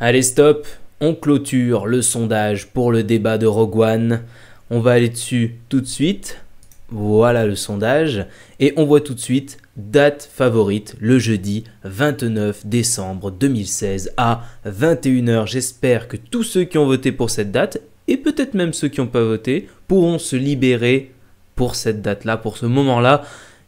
Allez stop, on clôture le sondage pour le débat de Rogue One. On va aller dessus tout de suite. Voilà le sondage. Et on voit tout de suite date favorite, le jeudi 29 décembre 2016 à 21h. J'espère que tous ceux qui ont voté pour cette date, et peut-être même ceux qui n'ont pas voté, pourront se libérer pour cette date-là, pour ce moment-là.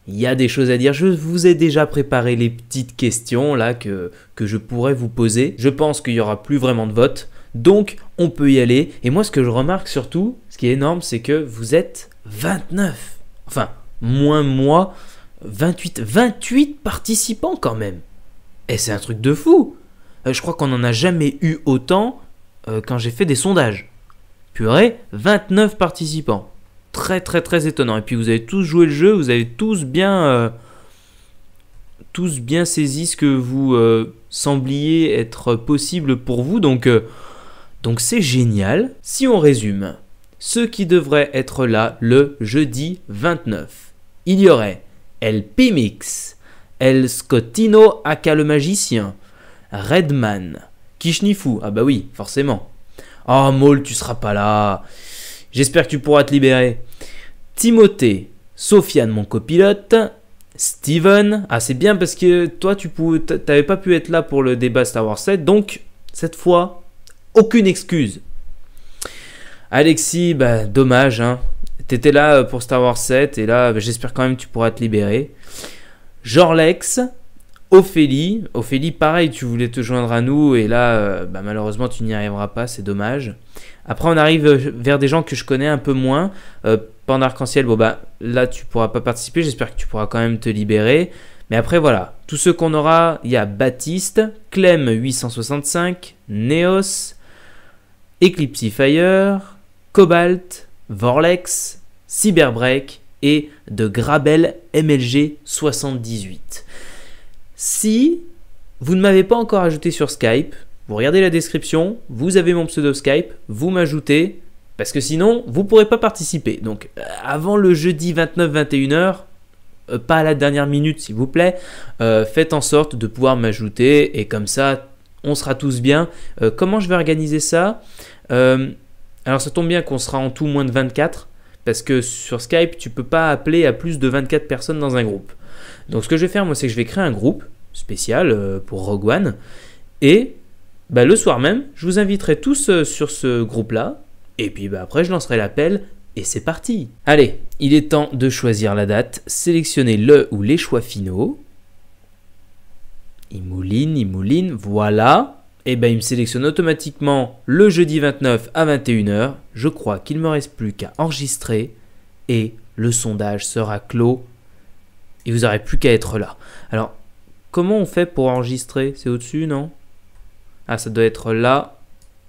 Il y a des choses à dire. Je vous ai déjà préparé les petites questions là que, je pourrais vous poser. Je pense qu'il n'y aura plus vraiment de vote. Donc on peut y aller. Et moi ce que je remarque surtout, ce qui est énorme, c'est que vous êtes 29. Enfin, moins moi, 28. 28 participants quand même. Et eh, c'est un truc de fou. Euh, je crois qu'on n'en a jamais eu autant euh, quand j'ai fait des sondages. Purée, 29 participants très très très étonnant. Et puis vous avez tous joué le jeu, vous avez tous bien, euh, tous bien saisi ce que vous euh, sembliez être possible pour vous. Donc euh, donc c'est génial. Si on résume, ce qui devrait être là le jeudi 29, il y aurait El Pimix, El Scottino Aka le magicien, Redman, Kishnifu, ah bah oui, forcément. Oh Maul, tu seras pas là. J'espère que tu pourras te libérer. Timothée, Sofiane, mon copilote, Steven. Ah, c'est bien parce que toi, tu n'avais pas pu être là pour le débat Star Wars 7. Donc, cette fois, aucune excuse. Alexis, bah, dommage. Hein. T'étais là euh, pour Star Wars 7 et là, bah, j'espère quand même que tu pourras te libérer. Jorlex, Ophélie, Ophélie, pareil, tu voulais te joindre à nous et là, euh, bah, malheureusement, tu n'y arriveras pas, c'est dommage. Après, on arrive euh, vers des gens que je connais un peu moins. Euh, Pendant Arc-en-Ciel, bon bah, là, tu pourras pas participer, j'espère que tu pourras quand même te libérer. Mais après, voilà, tous ceux qu'on aura, il y a Baptiste, Clem865, Neos, Eclipsifier, Cobalt, Vorlex, Cyberbreak et de Grabel MLG78. Si vous ne m'avez pas encore ajouté sur Skype, vous regardez la description, vous avez mon pseudo Skype, vous m'ajoutez, parce que sinon, vous ne pourrez pas participer. Donc, euh, avant le jeudi 29-21h, euh, pas à la dernière minute s'il vous plaît, euh, faites en sorte de pouvoir m'ajouter et comme ça, on sera tous bien. comment je vais organiser ça Alors, ça tombe bien qu'on sera en tout moins de 24, parce que sur Skype, tu peux pas appeler à plus de 24 personnes dans un groupe. Donc, ce que je vais faire, moi, c'est que je vais créer un groupe spécial euh, pour Rogue One. Et bah, le soir même, je vous inviterai tous euh, sur ce groupe-là. Et puis bah, après, je lancerai l'appel et c'est parti. Allez, il est temps de choisir la date, sélectionnez le ou les choix finaux. Il mouline, il mouline, voilà. Et ben il me sélectionne automatiquement le jeudi 29 à 21h. Je crois qu'il ne me reste plus qu'à enregistrer et le sondage sera clos. Et vous n'aurez plus qu'à être là. Alors, Comment on fait pour enregistrer C'est au-dessus, non Ah, ça doit être là,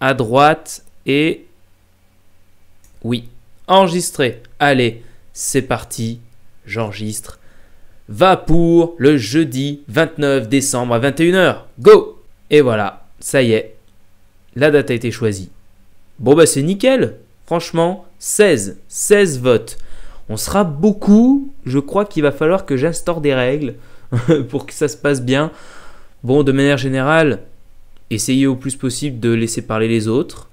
à droite, et... Oui, enregistrer. Allez, c'est parti, j'enregistre. Va pour le jeudi 29 décembre à 21h. Go Et voilà, ça y est, la date a été choisie. Bon bah c'est nickel, franchement, 16, 16 votes. On sera beaucoup, je crois qu'il va falloir que j'instaure des règles pour que ça se passe bien. Bon, de manière générale, essayez au plus possible de laisser parler les autres.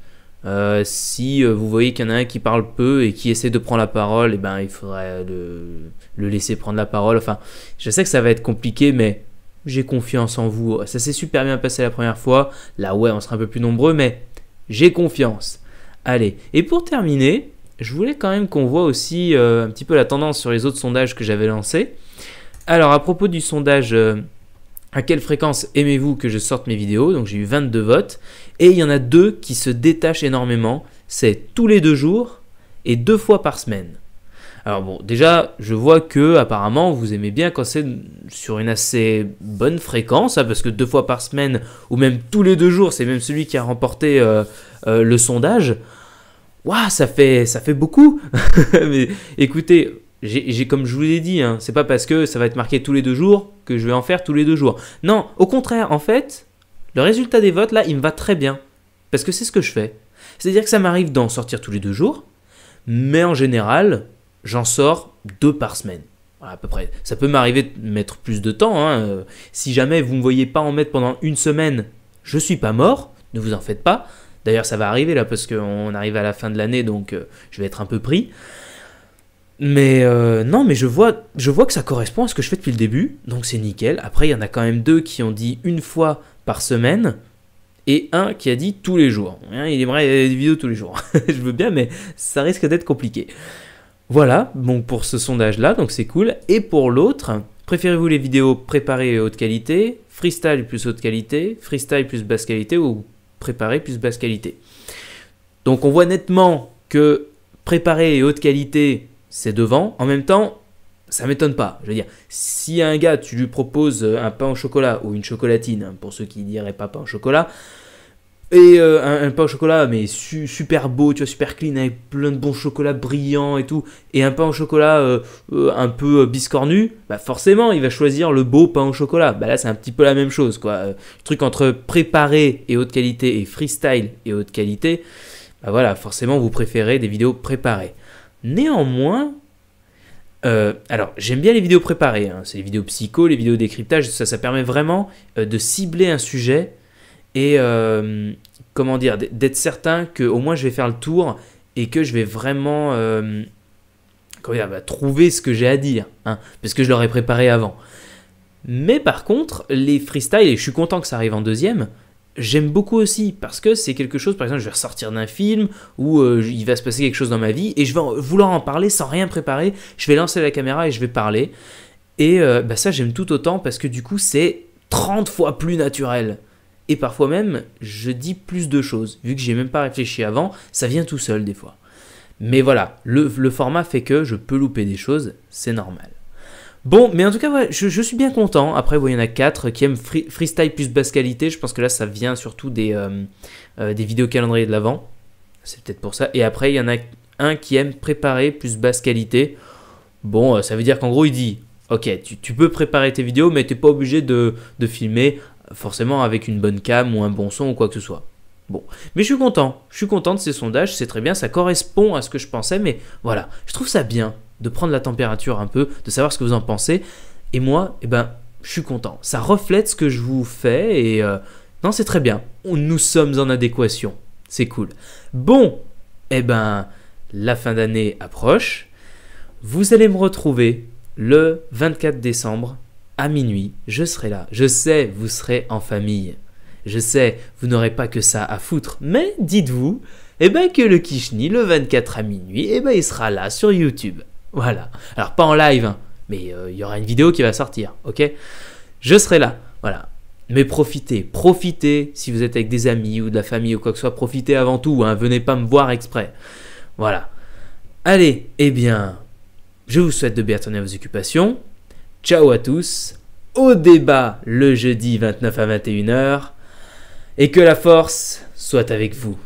Euh, si euh, vous voyez qu'il y en a un qui parle peu et qui essaie de prendre la parole, eh ben, il faudrait le, laisser prendre la parole. Enfin, je sais que ça va être compliqué, mais j'ai confiance en vous. Ça s'est super bien passé la première fois. Là, ouais, on sera un peu plus nombreux, mais j'ai confiance. Allez, et pour terminer, je voulais quand même qu'on voit aussi euh, un petit peu la tendance sur les autres sondages que j'avais lancés. Alors à propos du sondage euh, à quelle fréquence aimez-vous que je sorte mes vidéos, donc j'ai eu 22 votes, et il y en a deux qui se détachent énormément, c'est tous les deux jours et deux fois par semaine. Alors bon, déjà, je vois que apparemment vous aimez bien quand c'est sur une assez bonne fréquence, hein, parce que deux fois par semaine ou même tous les deux jours, c'est même celui qui a remporté euh, euh, le sondage. Waouh, ça fait ça fait beaucoup. Mais écoutez, j'ai comme je vous l'ai dit, hein, c'est pas parce que ça va être marqué tous les deux jours que je vais en faire tous les deux jours. Non, au contraire, en fait, le résultat des votes là, il me va très bien parce que c'est ce que je fais. C'est-à-dire que ça m'arrive d'en sortir tous les deux jours, mais en général, j'en sors deux par semaine. à peu près. Ça peut m'arriver de mettre plus de temps. Hein, euh, si jamais vous ne me voyez pas en mettre pendant une semaine, je suis pas mort, ne vous en faites pas. D'ailleurs, ça va arriver là parce qu'on arrive à la fin de l'année, donc euh, je vais être un peu pris. Mais euh, non, mais je vois, je vois que ça correspond à ce que je fais depuis le début, donc c'est nickel. Après, il y en a quand même deux qui ont dit une fois par semaine et un qui a dit tous les jours. Hein, il aimerait des vidéos tous les jours. je veux bien, mais ça risque d'être compliqué. Voilà, bon pour ce sondage-là, donc c'est cool. Et pour l'autre, préférez-vous les vidéos préparées haute qualité, freestyle plus haute qualité, freestyle plus basse qualité ou préparées plus basse qualité Donc on voit nettement que préparées et haute qualité, c'est devant. En même temps, ça m'étonne pas. Je veux dire, si un gars, tu lui proposes euh, un pain au chocolat ou une chocolatine, hein, pour ceux qui diraient pas pain au chocolat, et euh, un, pain au chocolat, mais super beau, tu vois, super clean, avec plein de bons chocolats brillants et tout, et un pain au chocolat euh, un peu biscornu, bah forcément, il va choisir le beau pain au chocolat. Bah là, c'est un petit peu la même chose, quoi. Le truc entre préparé et haute qualité et freestyle et haute qualité, bah voilà, forcément, vous préférez des vidéos préparées. Néanmoins, euh, alors j'aime bien les vidéos préparées, hein. c'est les vidéos psycho, les vidéos décryptage, ça, ça permet vraiment euh, de cibler un sujet et euh, comment dire, d'être certain que au moins je vais faire le tour et que je vais vraiment comment bah, trouver ce que j'ai à dire, hein, parce que je l'aurais préparé avant. Mais par contre, les freestyles, et je suis content que ça arrive en deuxième, j'aime beaucoup aussi parce que c'est quelque chose, par exemple, je vais ressortir d'un film où euh, il va se passer quelque chose dans ma vie et je vais vouloir en parler sans rien préparer. Je vais lancer la caméra et je vais parler. Et euh, bah ça, j'aime tout autant parce que du coup, c'est 30 fois plus naturel. Et parfois même, je dis plus de choses. Vu que j'ai même pas réfléchi avant, ça vient tout seul des fois. Mais voilà, le, le format fait que je peux louper des choses, c'est normal. Bon, mais en tout cas, je, suis bien content. Après, il y en a 4 qui aiment freestyle plus basse qualité. Je pense que là, ça vient surtout des, euh, euh, des vidéos calendrier de l'avant. C'est peut-être pour ça. Et après, il y en a un qui aime préparer plus basse qualité. Bon, euh, ça veut dire qu'en gros, il dit Ok, tu, peux préparer tes vidéos, mais tu n'es pas obligé de, de, filmer forcément avec une bonne cam ou un bon son ou quoi que ce soit. Bon, mais je suis content. Je suis content de ces sondages. C'est très bien. Ça correspond à ce que je pensais. Mais voilà, je trouve ça bien de prendre la température un peu, de savoir ce que vous en pensez. Et moi, eh ben, je suis content. Ça reflète ce que je vous fais et euh, non, c'est très bien. Nous sommes en adéquation. C'est cool. Bon, eh ben, la fin d'année approche. Vous allez me retrouver le 24 décembre à minuit. Je serai là. Je sais, vous serez en famille. Je sais, vous n'aurez pas que ça à foutre, mais dites-vous, eh ben que le Kishni, le 24 à minuit, eh ben il sera là sur YouTube. Voilà. Alors pas en live, hein, mais euh, il y aura une vidéo qui va sortir, ok Je serai là, voilà. Mais profitez, profitez si vous êtes avec des amis ou de la famille ou quoi que ce soit, profitez avant tout, hein, venez pas me voir exprès. Voilà. Allez, eh bien, je vous souhaite de bien tourner vos occupations. Ciao à tous. Au débat le jeudi 29 à 21h. Et que la force soit avec vous.